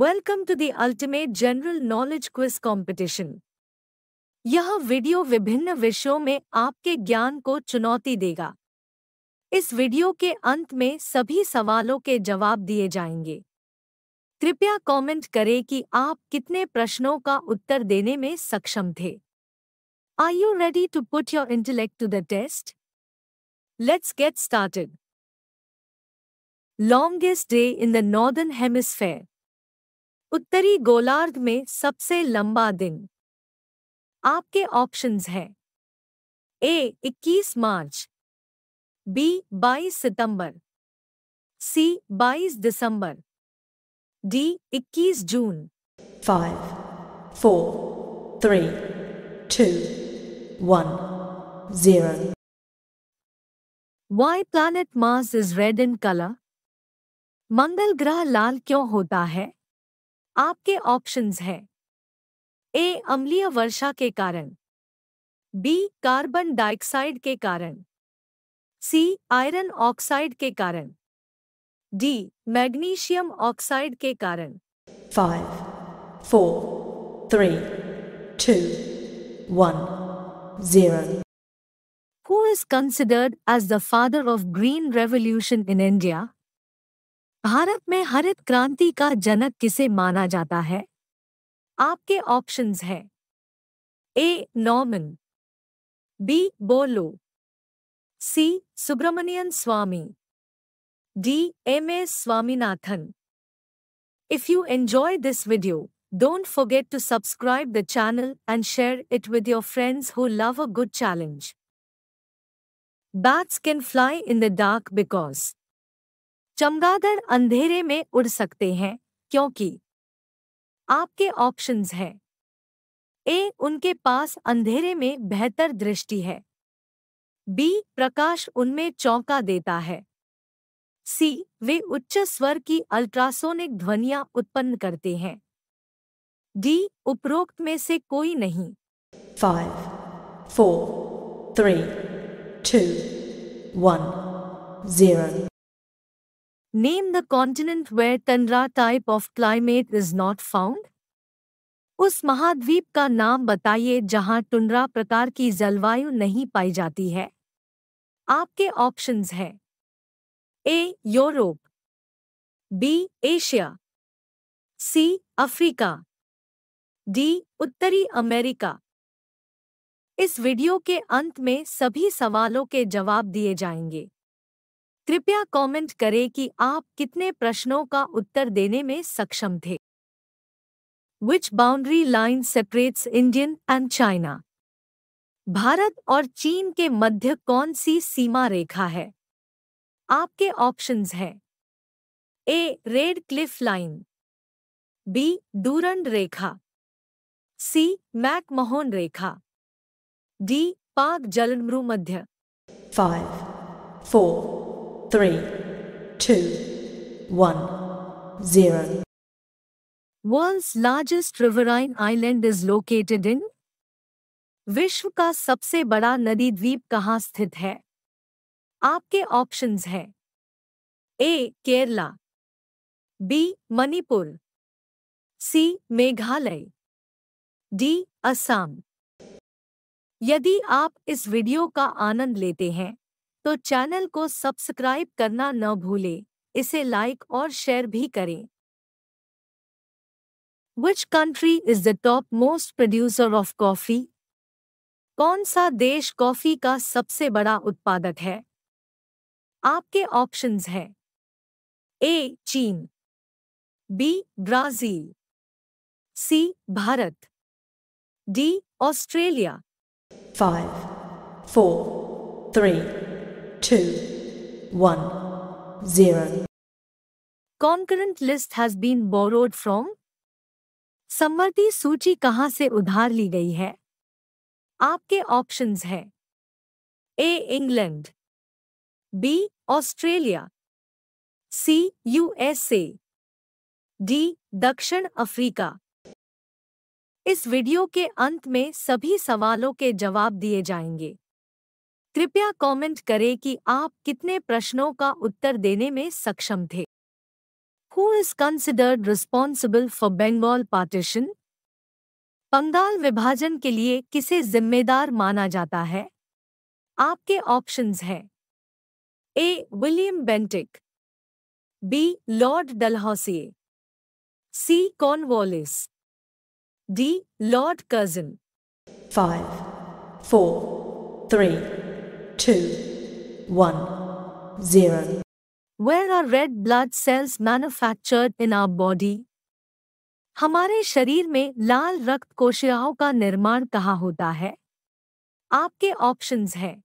Welcome to the ultimate general knowledge quiz competition. यह वीडियो विभिन्न विषयों में आपके ज्ञान को चुनौती देगा इस वीडियो के अंत में सभी सवालों के जवाब दिए जाएंगे कृपया कमेंट करें कि आप कितने प्रश्नों का उत्तर देने में सक्षम थे I you ready to put your intellect to the test let's get started longest day in the northern hemisphere उत्तरी गोलार्ध में सबसे लंबा दिन आपके ऑप्शंस हैं ए 21 मार्च बी 22 सितंबर सी 22 दिसंबर डी 21 जून five four three two one zero why planet Mars is red in colour मंगल ग्रह लाल क्यों होता है आपके ऑप्शंस हैं ए अम्लीय वर्षा के कारण बी कार्बन डाइऑक्साइड के कारण सी आयरन ऑक्साइड के कारण डी मैग्नीशियम ऑक्साइड के कारण five four three two one zero Who is considered as the father of green revolution in India Bharat में हरित क्रांति का जनक किसे माना जाता है आपके ऑप्शंस हैं ए नॉमन B Borlaug C Subramanian Swamy D M A Swaminathan if you enjoy this video don't forget to subscribe the channel and share it with your friends who love a good challenge bats can fly in the dark because चमगादड़ अंधेरे में उड़ सकते हैं क्योंकि आपके options हैं ए उनके पास अंधेरे में बेहतर दृष्टि है बी प्रकाश उनमें चौंका देता है सी वे उच्च स्वर की अल्ट्रासोनिक ध्वनियां उत्पन्न करते हैं डी उपरोक्त में से कोई नहीं five four three two one zero Name the continent where tundra type of climate is not found. उस महाद्वीप का नाम बताइए जहां टुंड्रा प्रकार की जलवायु नहीं पाई जाती है आपके ऑप्शंस हैं A Europe B Asia C Africa D उत्तरी अमेरिका इस वीडियो के अंत में सभी सवालों के जवाब दिए जाएंगे कृपया कमेंट करें कि आप कितने प्रश्नों का उत्तर देने में सक्षम थे which boundary line separates Indian and China Bharat और चीन के मध्य कौन सी सीमा रेखा है आपके ऑप्शंस हैं A Radcliffe line B Durand रेखा सी मैकमोहन रेखा डी पाक जलनमृ मध्य five four three, two, one, zero. World's largest riverine island is located in विश्व का सबसे बड़ा नदी द्वीप कहाँ स्थित है आपके ऑप्शंस हैं A Kerala B Manipur C Meghalaya D Assam यदि आप इस वीडियो का आनंद लेते हैं तो चैनल को सब्सक्राइब करना न भूलें इसे लाइक और शेयर भी करें which country is the top most producer of coffee कौन सा देश कॉफी का सबसे बड़ा उत्पादक है आपके ऑप्शंस हैं ए चीन B Brazil C Bharat D Australia five four three two, one, zero. Concurrent list has been borrowed from सूची कहाँ से उधार ली गई है आपके ऑप्शंस हैं A England B Australia C USA D दक्षिण अफ्रीका इस वीडियो के अंत में सभी सवालों के जवाब दिए जाएंगे कृपया कमेंट करें कि आप कितने प्रश्नों का उत्तर देने में सक्षम थे who is considered responsible for Bengal partition Bengal विभाजन के लिए किसे जिम्मेदार माना जाता है आपके ऑप्शंस हैं A William Bentinck B lord Dalhousie C Cornwallis D lord Curzon five four three 2, 1, 0. Where are red blood cells manufactured in our body? हमारे शरीर में लाल रक्त कोशिकाओं का निर्माण कहाँ होता है आपके ऑप्शंस हैं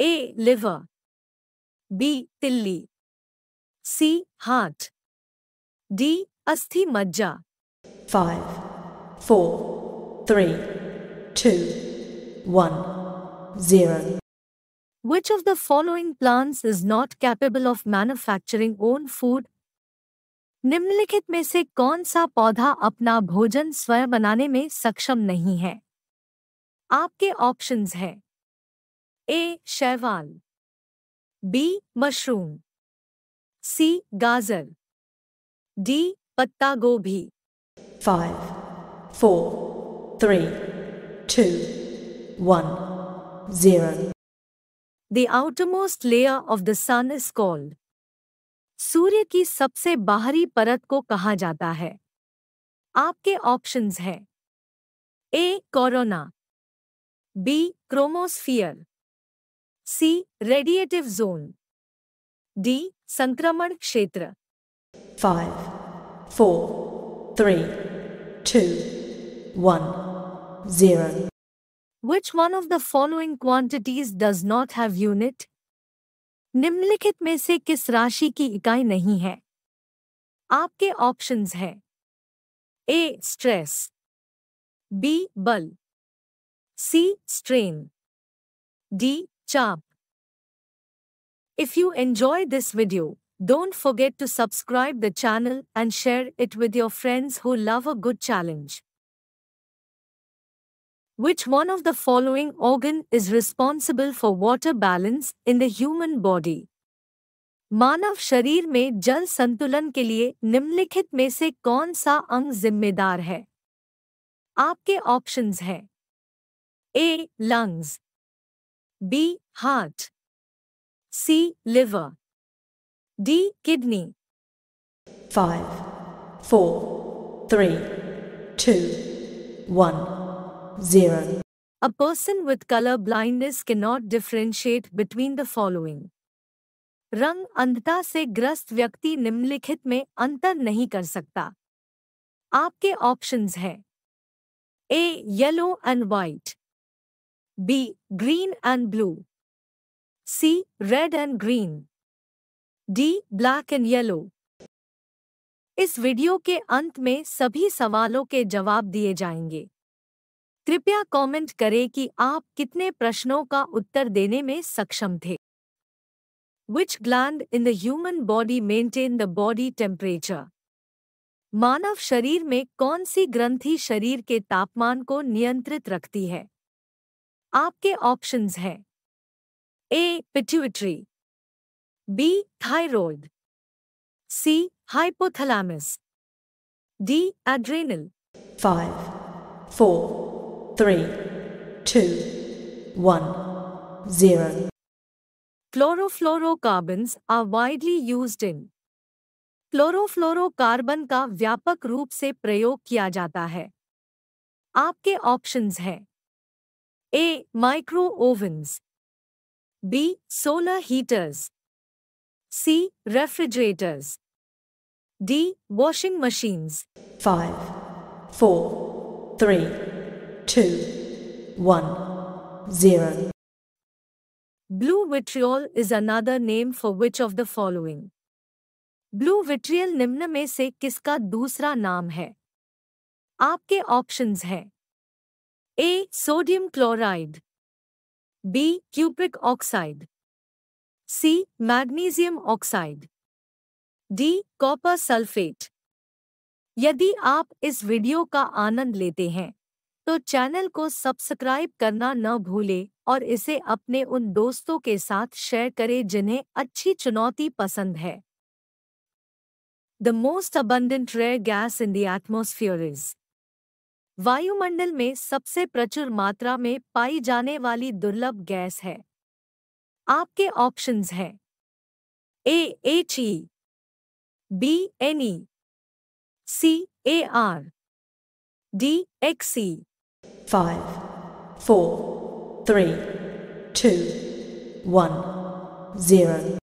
ए लिवर बी तिल्ली सी हार्ट डी अस्थि मज्जा five four three two one zero Which of the following plants is not capable of manufacturing own food? निम्नलिखित में से कौन सा पौधा अपना भोजन स्वयं बनाने में सक्षम नहीं है आपके ऑप्शंस हैं ए शैवाल बी मशरूम सी गाजर डी पत्ता गोभी five four three two one zero The outermost layer of the sun is called. सूर्य की सबसे बाहरी परत को कहा जाता है आपके ऑप्शंस हैं A corona B chromosphere C radiative zone D संक्रमण क्षेत्र five four three two one zero Which one of the following quantities does not have unit? निम्नलिखित में से किस राशि की इकाई नहीं है आपके ऑप्शंस हैं ए स्ट्रेस बी बल सी स्ट्रेन डी चाप If you enjoy this video, don't forget to subscribe the channel and share it with your friends who love a good challenge. Which one of the following organ is responsible for water balance in the human body? मानव शरीर में जल संतुलन के लिए निम्नलिखित में से कौन सा अंग जिम्मेदार है आपके ऑप्शंस हैं A lungs B heart C liver D kidney five four three two one zero. A person with color blindness cannot differentiate between the following. रंग अंधता से ग्रस्त व्यक्ति निम्नलिखित में अंतर नहीं कर सकता आपके ऑप्शंस हैं A yellow and white B green and blue C red and green D black and yellow इस वीडियो के अंत में सभी सवालों के जवाब दिए जाएंगे कृपया कमेंट करें कि आप कितने प्रश्नों का उत्तर देने में सक्षम थे which gland in the human body maintain the body temperature मानव शरीर में कौन सी ग्रंथि शरीर के तापमान को नियंत्रित रखती है आपके ऑप्शंस हैं A pituitary B thyroid C hypothalamus D adrenal five four three, two, one, zero. Fluorofluorocarbons are widely used in chlorofluorocarbon का व्यापक रूप से प्रयोग किया जाता है आपके ऑप्शंस हैं A micro ovens B solar heaters C refrigerators D washing machines five four three two, one, zero. Blue vitriol is another name for which of the following? Blue vitriol निम्न में से किसका दूसरा नाम है आपके ऑप्शंस हैं A sodium chloride B cupric oxide C magnesium oxide D copper sulphate यदि आप इस वीडियो का आनंद लेते हैं तो चैनल को सब्सक्राइब करना न भूले और इसे अपने उन दोस्तों के साथ शेयर करें जिन्हें अच्छी चुनौती पसंद है the most abundant rare gas in the atmosphere is वायुमंडल में सबसे प्रचुर मात्रा में पाई जाने वाली दुर्लभ गैस है आपके ऑप्शंस हैं A H E B N E C A R D X E five, four, three, two, one, zero.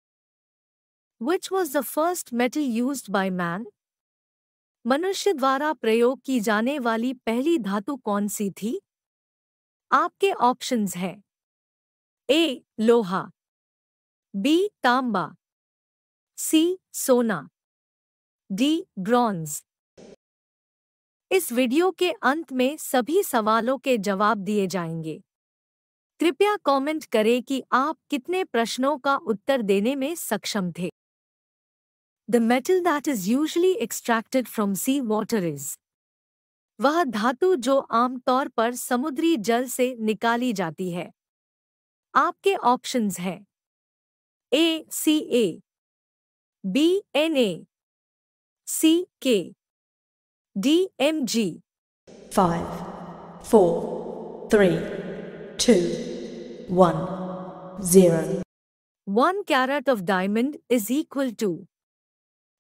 Which was the first metal used by man? मनुष्य द्वारा प्रयोग की जाने वाली पहली धातु कौन सी थी आपके ऑप्शंस हैं ए लोहा बी तांबा सी सोना डी ब्रॉन्ज इस वीडियो के अंत में सभी सवालों के जवाब दिए जाएंगे कृपया कमेंट करें कि आप कितने प्रश्नों का उत्तर देने में सक्षम थे the metal that is usually extracted from sea water is वह धातु जो आमतौर पर समुद्री जल से निकाली जाती है आपके ऑप्शंस हैं ए सी ए बी एन ए सी के DMG. Five, four, three, two, one, zero. One carat of diamond is equal to.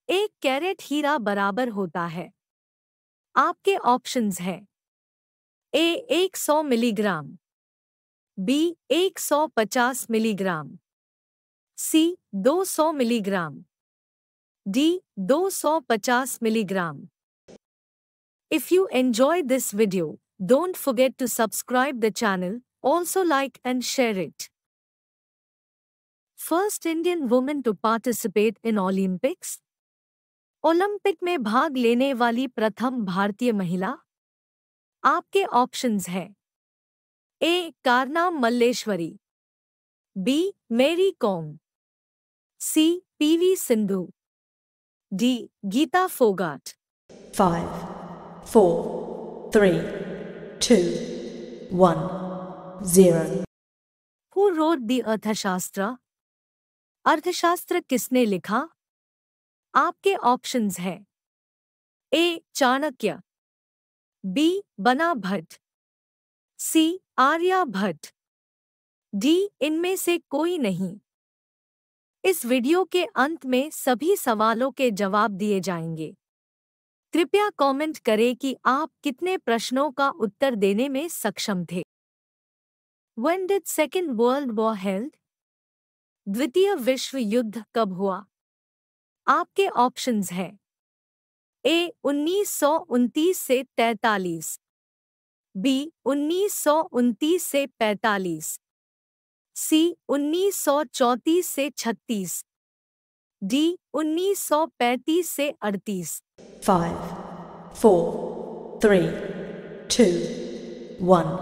एक कैरेट हीरा बराबर होता है आपके ऑप्शंस हैं A 100 milligram B 150 milligram C 200 milligram D 250 milligram If you enjoyed this video, don't forget to subscribe the channel, also like and share it. First Indian woman to participate in Olympics Olympic में भाग लेने वाली प्रथम भारतीय महिला आपके options हैं A Karnam Malleswari B Mary Kom C PV Sindhu D Geeta Phogat five four, three, two, one, zero. Who wrote the Arthashastra? अर्थशास्त्र किसने लिखा आपके ऑप्शंस हैं ए Chanakya B Bana Bhatt C Arya Bhatt D इनमें से कोई नहीं इस वीडियो के अंत में सभी सवालों के जवाब दिए जाएंगे कृपया कमेंट करें कि आप कितने प्रश्नों का उत्तर देने में सक्षम थे when did second world war held द्वितीय विश्व युद्ध कब हुआ आपके ऑप्शंस हैं ए उन्नीस से 43, बी उन्नीस से 45, सी उन्नीस से 36, डी 1935 से 38 five four three two one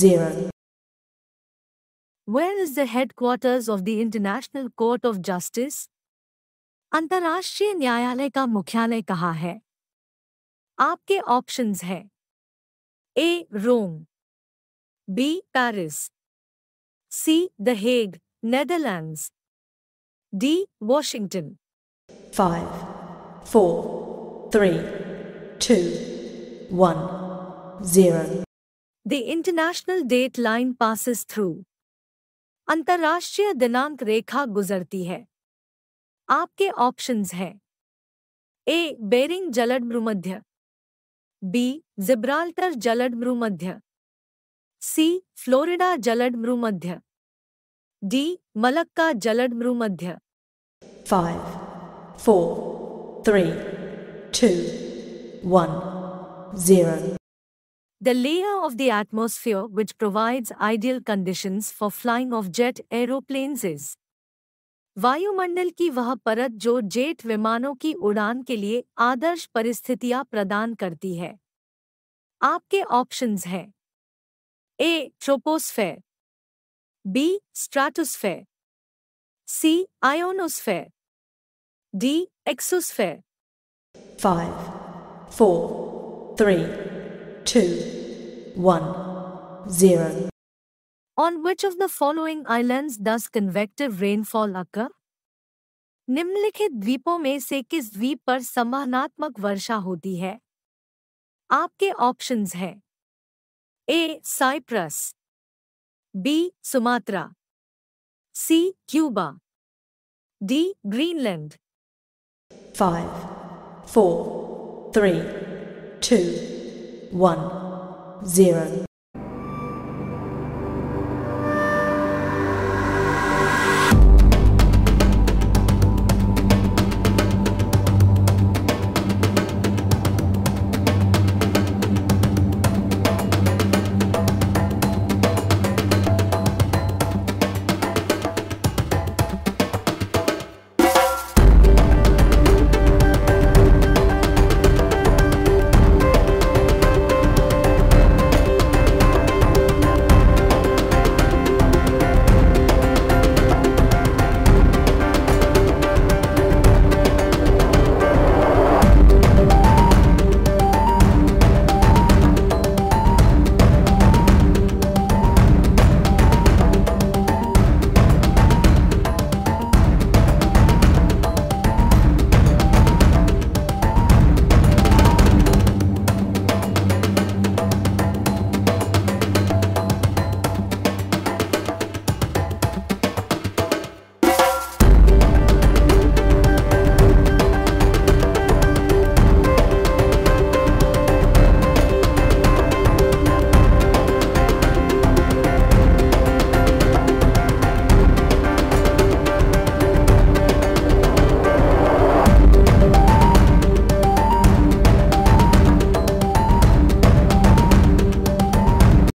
zero Where is the headquarters of the international court of justice अंतर्राष्ट्रीय न्यायालय का मुख्यालय कहाँ है आपके ऑप्शंस हैं A Rome B Paris C the Hague Netherlands D. Washington. Five, four, three, two, one, zero. The international date line passes through. अंतर्राष्ट्रीय दिनांक रेखा गुजरती है आपके ऑप्शंस हैं ए बेरिंग जलड भ्रूमध्य बी जिब्राल्टर जलड भ्रूमध्य सी फ्लोरिडा जलड भ्रूमध्य डी मलक्का जलड मध्य five, four, three, two, one, zero. The layer of the atmosphere which provides ideal conditions for flying of jet aeroplanes is वायुमंडल की वह परत जो जेट विमानों की उड़ान के लिए आदर्श परिस्थितियां प्रदान करती है आपके ऑप्शंस हैं A troposphere B stratosphere C. Ionosphere. D. Exosphere. 5, 4, 3, 2, 1, 0. On which of the following islands does convective rainfall occur? निम्नलिखित द्वीपों में से किस द्वीप पर संवहनात्मक वर्षा होती है आपके ऑप्शंस हैं A Cyprus B Sumatra C Cuba D. Greenland. Five, four, three, two, one, zero.